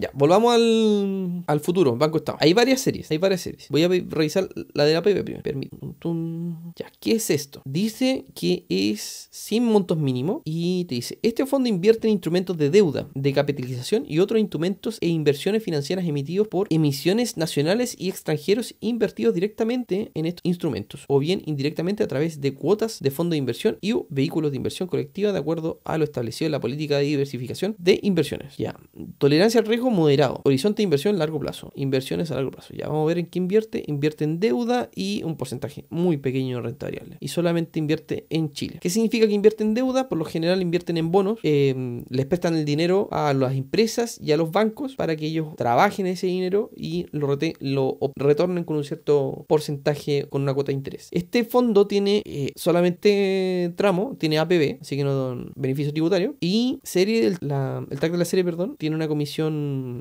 Ya, volvamos al, futuro, Banco Estado. Hay varias series, hay varias series. Voy a revisar la de la PB primero. Permítanme. Ya, ¿qué es esto? Dice que es sin montos mínimos y te dice, este fondo invierte en instrumentos de deuda, de capitalización y otros instrumentos e inversiones financieras emitidos por emisiones nacionales y extranjeros invertidos directamente en estos instrumentos o bien indirectamente a través de cuotas de fondo de inversión y vehículos de inversión colectiva de acuerdo a lo establecido en la política de diversificación de inversiones. Ya, tolerancia al riesgo moderado. Horizonte de inversión largo plazo. Inversiones a largo plazo. Ya vamos a ver en qué invierte. Invierte en deuda y un porcentaje muy pequeño de renta variable. Y solamente invierte en Chile. ¿Qué significa que invierte en deuda? Por lo general invierten en bonos. Em, les prestan el dinero a las empresas y a los bancos para que ellos trabajen ese dinero y lo, retornen con un cierto porcentaje, con una cuota de interés. Este fondo tiene eh, solamente tramo, tiene APB, así que no beneficio tributario. Y serie el TAC de la serie, perdón, tiene una comisión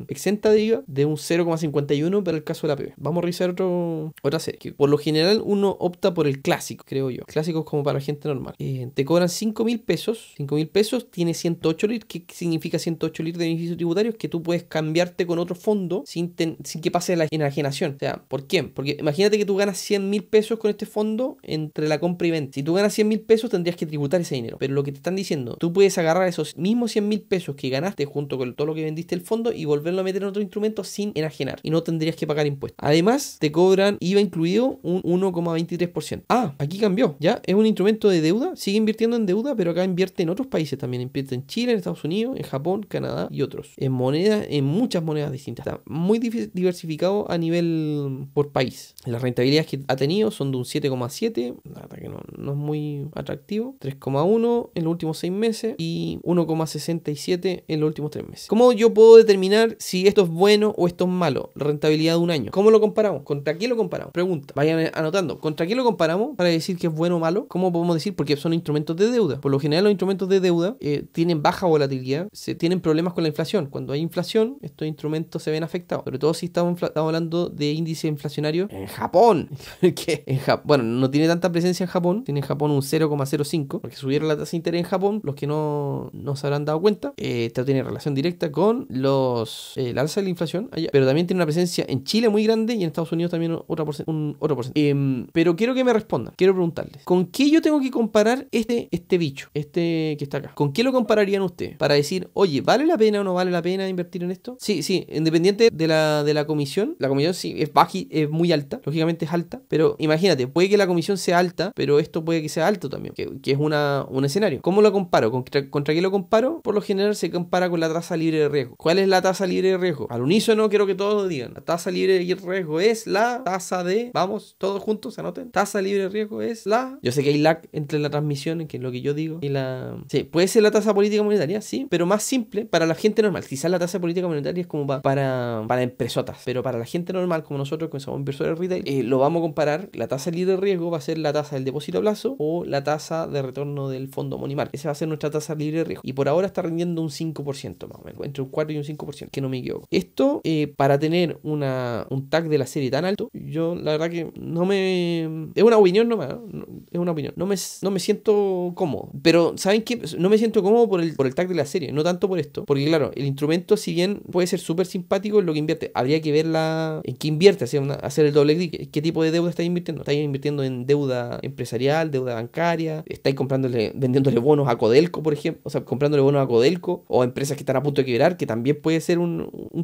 exenta de IVA de un 0,51 para el caso de la PB. Vamos a revisar otro, otra serie. por lo general uno opta por el clásico, creo yo. Clásicos como para la gente normal. Eh, te cobran 5 mil pesos. 5 mil pesos tiene 108 litros. ¿Qué significa 108 litros de beneficios tributarios? Que tú puedes cambiarte con otro fondo sin, sin que pase la enajenación. O sea, ¿por qué? Porque imagínate que tú ganas 100 mil pesos con este fondo entre la compra y venta. Si tú ganas 100 mil pesos tendrías que tributar ese dinero. Pero lo que te están diciendo, tú puedes agarrar esos mismos 100 mil pesos que ganaste junto con todo lo que vendiste el fondo y y volverlo a meter en otro instrumento sin enajenar y no tendrías que pagar impuestos. Además, te cobran IVA incluido un 1,23%. Ah, aquí cambió, ya es un instrumento de deuda, sigue invirtiendo en deuda, pero acá invierte en otros países también, invierte en Chile, en Estados Unidos, en Japón, Canadá y otros, en monedas, en muchas monedas distintas. Está muy diversificado a nivel por país. Las rentabilidades que ha tenido son de un 7,7, nada que no, no es muy atractivo, 3,1 en los últimos 6 meses y 1,67 en los últimos 3 meses. ¿Cómo yo puedo determinar si esto es bueno o esto es malo. La rentabilidad de un año. ¿Cómo lo comparamos? ¿Contra quién lo comparamos? Pregunta. Vayan anotando. ¿Contra quién lo comparamos para decir que es bueno o malo? ¿Cómo podemos decir? Porque son instrumentos de deuda. Por lo general los instrumentos de deuda eh, tienen baja volatilidad, se tienen problemas con la inflación. Cuando hay inflación, estos instrumentos se ven afectados. Sobre todo si estamos, hablando de índice inflacionario en Japón. que en bueno, no tiene tanta presencia en Japón. Tiene en Japón un 0,05 porque subieron la tasa de interés en Japón. Los que no, no se habrán dado cuenta, eh, esto tiene relación directa con los el eh, alza de la inflación allá, pero también tiene una presencia en Chile muy grande y en Estados Unidos también otra un otro porcentaje. Em, pero quiero que me respondan, quiero preguntarles, ¿con qué yo tengo que comparar este, este bicho, este que está acá? ¿Con qué lo compararían ustedes para decir, oye, ¿vale la pena o no vale la pena invertir en esto? Sí, sí, independiente de la, de la comisión, la comisión sí es, baja es muy alta, lógicamente es alta, pero imagínate, puede que la comisión sea alta, pero esto puede que sea alto también, que, es una, un escenario. ¿Cómo lo comparo? ¿Contra, ¿Contra qué lo comparo? Por lo general se compara con la tasa libre de riesgo. ¿Cuál es la tasa tasa libre de riesgo. Al unísono quiero que todos lo digan. La tasa libre de riesgo es la tasa de... Vamos, todos juntos, anoten. Tasa libre de riesgo es la... Yo sé que hay lag entre la transmisión, que es lo que yo digo, y la... Sí, puede ser la tasa política monetaria, sí, pero más simple para la gente normal. Quizás la tasa política monetaria es como para, para, empresotas, pero para la gente normal como nosotros, que somos inversores retail, eh, lo vamos a comparar. La tasa libre de riesgo va a ser la tasa del depósito a plazo o la tasa de retorno del fondo monimar Esa va a ser nuestra tasa libre de riesgo. Y por ahora está rindiendo un 5% más o entre un 4 y un 5% que no me equivoco. Esto, eh, para tener una, un tag de la serie tan alto, yo la verdad que no me... Es una opinión nomás, no, es una opinión. No me, no me siento cómodo. Pero, ¿saben qué? No me siento cómodo por el, por el tag de la serie, no tanto por esto. Porque, claro, el instrumento, si bien puede ser súper simpático, en lo que invierte. Habría que ver en qué invierte, hacer, hacer el doble clic. ¿Qué tipo de deuda estáis invirtiendo? ¿Estáis invirtiendo en deuda empresarial, deuda bancaria? ¿Estáis comprándole, vendiéndole bonos a Codelco, por ejemplo? O sea, comprándole bonos a Codelco o a empresas que están a punto de quebrar, que también puede ser un,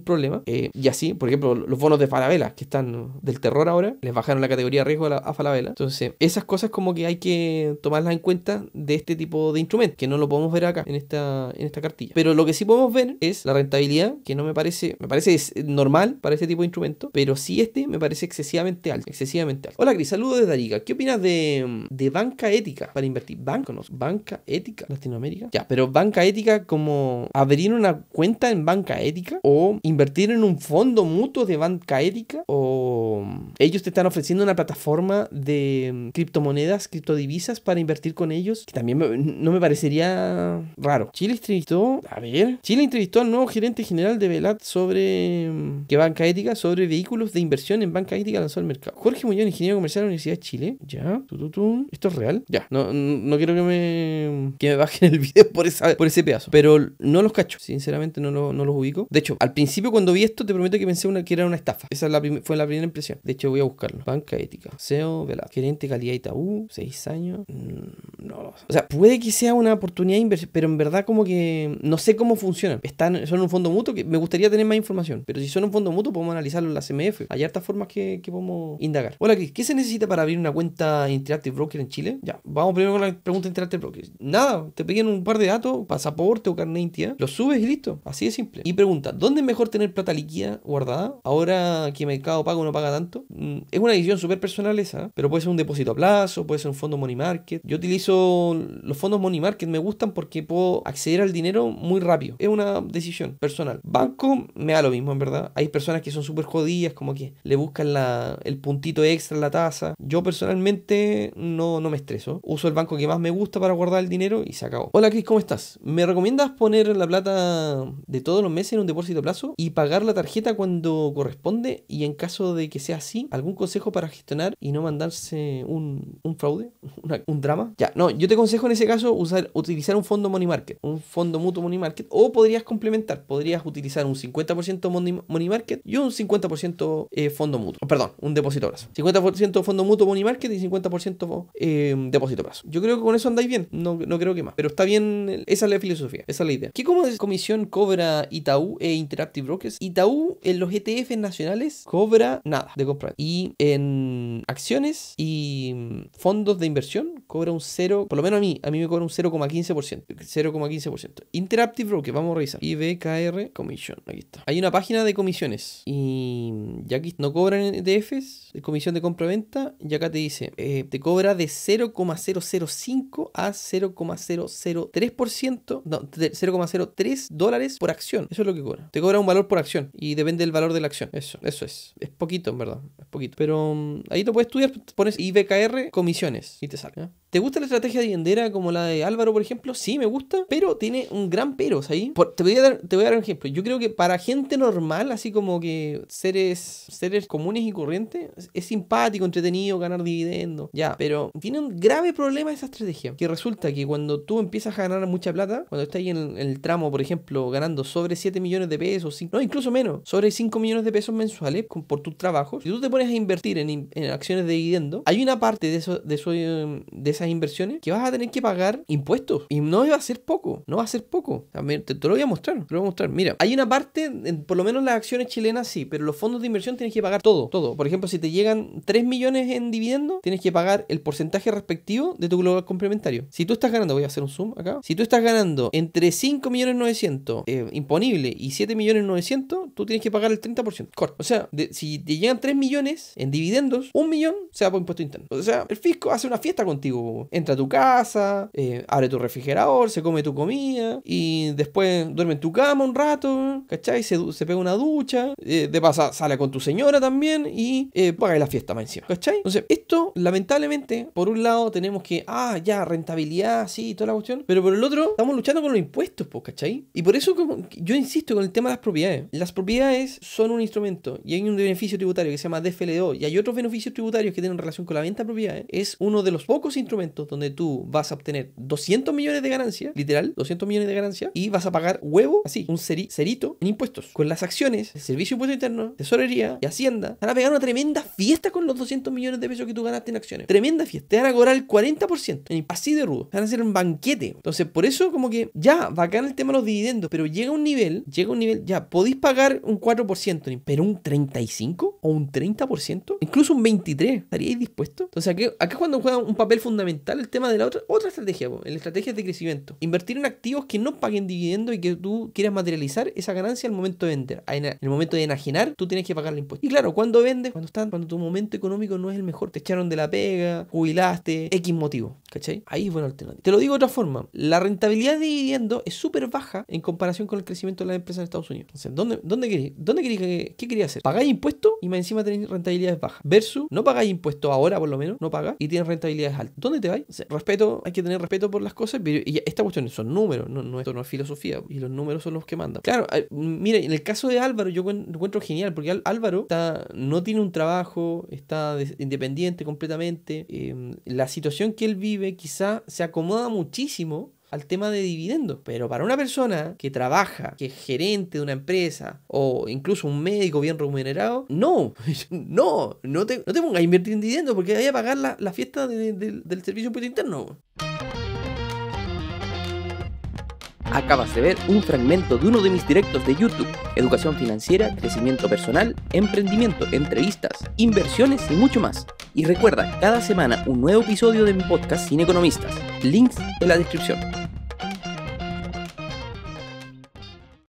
problema. Eh, y así, por ejemplo, los bonos de Falabella, que están del terror ahora, les bajaron la categoría de riesgo a, la, Falabella. Entonces, esas cosas como que hay que tomarlas en cuenta de este tipo de instrumentos, que no lo podemos ver acá en esta, en esta cartilla. Pero lo que sí podemos ver es la rentabilidad, que no me parece, me parece normal para este tipo de instrumento, pero sí este me parece excesivamente alto, excesivamente alto. Hola Cris, saludos desde Arica. ¿Qué opinas de, de banca ética para invertir? Banco, banca ética, Latinoamérica. Ya, pero banca ética como abrir una cuenta en banca ética o invertir en un fondo mutuo de banca ética o ellos te están ofreciendo una plataforma de mm, criptomonedas criptodivisas para invertir con ellos, que también no me parecería raro. Chile entrevistó, a ver, Chile entrevistó al nuevo gerente general de Velat sobre mm, que Banca Ética, sobre vehículos de inversión en Banca Ética lanzó al mercado. Jorge Muñoz, ingeniero comercial de la Universidad de Chile. Ya, esto es real. Ya, no, no quiero que me, que me bajen el video por, ese pedazo, pero no los cacho, sinceramente no, lo, no los ubico. De hecho, al principio cuando vi esto, te prometo que pensé que era una estafa. Esa fue la primera impresión. De hecho, voy a buscarlo. Banca Ética, SEO, Velat, gerente calidad Itaú, e años. Mm, no lo sé. O sea, puede que sea una oportunidad de inversión, pero en verdad como que no sé cómo funciona Están, son un fondo mutuo que me gustaría tener más información, pero si son un fondo mutuo podemos analizarlo en la CMF. Hay hartas formas que, podemos indagar. Hola Chris, ¿qué se necesita para abrir una cuenta Interactive Broker en Chile? Ya, vamos primero con la pregunta Interactive Broker. Nada, te piden un par de datos, pasaporte o carnet de lo subes y listo. Así de simple. Y pregunta, ¿dónde es mejor tener plata líquida guardada? Ahora que Mercado Pago no paga tanto. Mm, es una decisión súper personal esa, pero puede ser un depósito a plazo, puede ser un fondo money market. Yo utilizo los fondos money market, me gustan porque puedo acceder al dinero muy rápido. Es una decisión personal. Banco me da lo mismo, en verdad. Hay personas que son súper jodidas, como que le buscan el puntito extra en la tasa. Yo personalmente no, no me estreso. Uso el banco que más me gusta para guardar el dinero y se acabó. Hola Cris, ¿cómo estás? ¿Me recomiendas poner la plata de todos los meses en un depósito a plazo y pagar la tarjeta cuando corresponde? Y en caso de que sea así, ¿algún consejo para gestionar y no mandarse un, un fraude? un drama. Ya, no, yo te aconsejo en ese caso usar, utilizar un fondo money market, un fondo mutuo money market, o podrías complementar, podrías utilizar un 50% money, market y un 50% eh, fondo mutuo, perdón, un depósito plazo. 50% fondo mutuo money market y 50% eh, depósito plazo. Yo creo que con eso andáis bien, no, creo que más, pero está bien, esa es la filosofía, esa es la idea. ¿Qué comisión cobra Itaú e Interactive Brokers? Itaú en los ETF nacionales cobra nada de compra y en acciones y mm, fondos de inversión cobra un 0, por lo menos a mí, a mí me cobra un 0,15%. 0,15%. Interactive Broker, vamos a revisar. IBKR Comisión aquí está. Hay una página de comisiones y mm, ya que no cobran ETFs, e comisión de compra-venta, y acá te dice, eh, te cobra de 0,005 a 0,003%, no, 0,03 dólares por acción. Eso es lo que cobra. Te cobra un valor por acción y depende del valor de la acción. Eso, eso es. Es poquito, en verdad. Es poquito. Pero mm, ahí te puedes estudiar, pones IBKR Comisión opciones y te sale. ¿eh? ¿Te gusta la estrategia de diendera como la de Álvaro, por ejemplo? Sí, me gusta, pero tiene un gran pero ahí. te, voy a dar, te voy a dar un ejemplo. Yo creo que para gente normal, así como que seres, seres comunes y corrientes, es simpático, entretenido, ganar dividendos, ya. Pero tiene un grave problema esa estrategia, que resulta que cuando tú empiezas a ganar mucha plata, cuando estás ahí en el, tramo, por ejemplo, ganando sobre 7 millones de pesos, no, incluso menos, sobre 5 millones de pesos mensuales por tus trabajos, si tú te pones a invertir en, acciones de dividendo, hay una parte de, eso, esas inversiones que vas a tener que pagar impuestos. Y no va a ser poco, no va a ser poco. También te, lo voy a mostrar, te lo voy a mostrar. Mira, hay una parte, por lo menos las acciones chilenas sí, pero los fondos de inversión tienes que pagar todo, todo. Por ejemplo, si te llegan 3 millones en dividendos, tienes que pagar el porcentaje respectivo de tu global complementario. Si tú estás ganando, voy a hacer un zoom acá, si tú estás ganando entre 5 millones 900 eh, imponible y 7 millones 900, tú tienes que pagar el 30%. Corto. O sea, si te llegan 3 millones en dividendos, un millón se va por impuesto interno. O sea, el fisco hace una fiesta contigo Entra a tu casa, eh, abre tu refrigerador, se come tu comida y después duerme en tu cama un rato, ¿cachai? Se, se pega una ducha, eh, de pasa sale con tu señora también y eh, paga la fiesta más encima, ¿cachai? Entonces, esto lamentablemente, por un lado tenemos que, ah, ya, rentabilidad, sí, toda la cuestión, pero por el otro estamos luchando con los impuestos, ¿cachai? Y por eso yo insisto con el tema de las propiedades. Las propiedades son un instrumento y hay un beneficio tributario que se llama DFLDO y hay otros beneficios tributarios que tienen relación con la venta de propiedades. Es uno de los pocos instrumentos donde tú vas a obtener 200 millones de ganancia, literal, 200 millones de ganancia, y vas a pagar huevo, así, un cerito en impuestos. Con las acciones, el Servicio de Impuesto Interno, Tesorería y Hacienda, van a pegar una tremenda fiesta con los 200 millones de pesos que tú ganaste en acciones. Tremenda fiesta. Te van a cobrar el 40%, en así de rudo. van a hacer un banquete. Entonces, por eso, como que ya, bacán el tema de los dividendos, pero llega un nivel, llega un nivel, ya, podéis pagar un 4%, pero un 35% o un 30%, incluso un 23%, ¿estaríais dispuestos? Entonces, aquí, Acá es cuando juega un papel fundamental el tema de la otra, otra estrategia, en estrategia de crecimiento. Invertir en activos que no paguen dividendo y que tú quieras materializar esa ganancia al momento de vender. En el momento de enajenar, tú tienes que pagar el impuesto. Y claro, cuando vendes, cuando están, cuando tu momento económico no es el mejor, te echaron de la pega, jubilaste, X motivo, ¿cachai? Ahí es buena alternativa. Te lo digo de otra forma, la rentabilidad de dividendo es súper baja en comparación con el crecimiento de las empresas en Estados Unidos. Entonces, ¿dónde, dónde queréis? ¿Dónde queréis que, qué quería hacer? Pagáis impuestos y más encima tenéis rentabilidades bajas. Versus, no pagáis impuestos ahora, por lo menos, no pagas y tienes rentabilidades altas respeto, hay que tener respeto por las cosas, y esta cuestión son números, no, esto no es filosofía, y los números son los que mandan. Claro, mire, en el caso de Álvaro yo lo encuentro genial, porque Álvaro está, no tiene un trabajo, está independiente completamente, eh, la situación que él vive quizá se acomoda muchísimo al tema de dividendos. Pero para una persona que trabaja, que es gerente de una empresa o incluso un médico bien remunerado, no, no, no te, no te pongas a invertir en dividendos porque hay a pagar la, fiesta del servicio público interno. Acabas de ver un fragmento de uno de mis directos de YouTube, educación financiera, crecimiento personal, emprendimiento, entrevistas, inversiones y mucho más. Y recuerda, cada semana un nuevo episodio de mi podcast Sin Economistas. Links en la descripción.